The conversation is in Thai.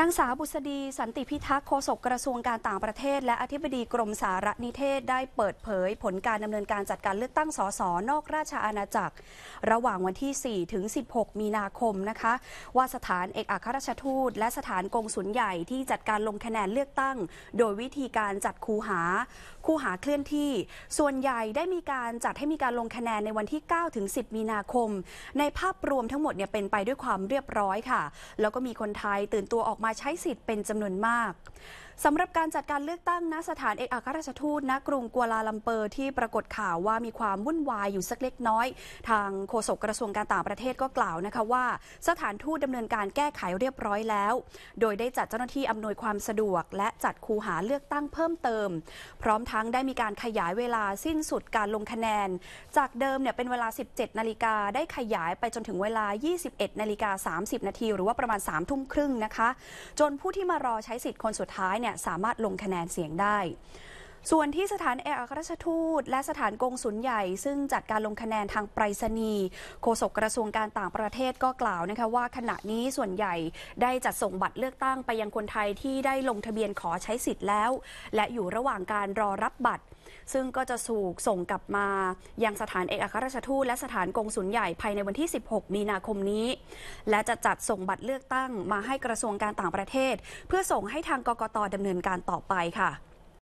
นางสาวบุษดีสันติพิทักษ์โฆษกกระทรวงการต่างประเทศ และอธิบดีกรมสารนิเทศได้เปิดเผยผลการดำเนินการจัดการเลือกตั้งสสนอกราชอาณาจักร ระหว่างวันที่ 4 ถึง 16 มีนาคมนะคะว่าสถานเอกอัครราชทูตและสถานกงสุลใหญ่ที่จัดการลงคะแนนเลือกตั้ง โดยวิธีการจัดคูหาคูหาเคลื่อนที่ ส่วนใหญ่ได้มีการจัดให้มีการลงคะแนนในวันที่ 9 ถึง 10 มีนาคม ในภาพรวมทั้งหมดเนี่ยเป็นไปด้วยความเรียบร้อยค่ะ แล้วก็มีคนไทยตื่นตัวออกมามาใช้สิทธิ์เป็นจำนวนมากสำหรับการจัดการเลือกตั้งณสถานเอกอัครราชทูตณกรุงกัวลาลัมเปอร์ที่ปรากฏข่าวว่ามีความวุ่นวายอยู่สักเล็กน้อย ทางโฆษกกระทรวงการต่างประเทศก็กล่าวนะคะว่า สถานทูตดำเนินการแก้ไขเรียบร้อยแล้ว โดยได้จัดเจ้าหน้าที่อำนวยความสะดวกและจัดคูหาเลือกตั้งเพิ่มเติม พร้อมทั้งได้มีการขยายเวลาสิ้นสุดการลงคะแนน จากเดิมเนี่ยเป็นเวลา 17 นาฬิกาได้ขยายไปจนถึงเวลา 21 นาฬิกา 30 นาทีหรือว่าประมาณ3ทุ่มครึ่งนะคะ จนผู้ที่มารอใช้สิทธิ์คนสุดท้ายเนี่ยสามารถลงคะแนนเสียงได้ส่วนที่สถานเอกอัครราชทูตและสถานกงสุลใหญ่ ซึ่งจัดการลงคะแนนทางไปรษณีย์โฆษกกระทรวงการต่างประเทศก็กล่าวนะคะว่า ขณะนี้ส่วนใหญ่ได้จัดส่งบัตรเลือกตั้งไปยังคนไทยที่ได้ลงทะเบียนขอใช้สิทธิ์แล้ว และอยู่ระหว่างการรอรับบัตร ซึ่งก็จะสูกส่งกลับมายังสถานเอกอัครราชทูตและสถานกงสุลใหญ่ภายในวันที่ 16 มีนาคมนี้ และจะจัดส่งบัตรเลือกตั้งมาให้กระทรวงการต่างประเทศ เพื่อส่งให้ทางกกตดำเนินการต่อไปค่ะ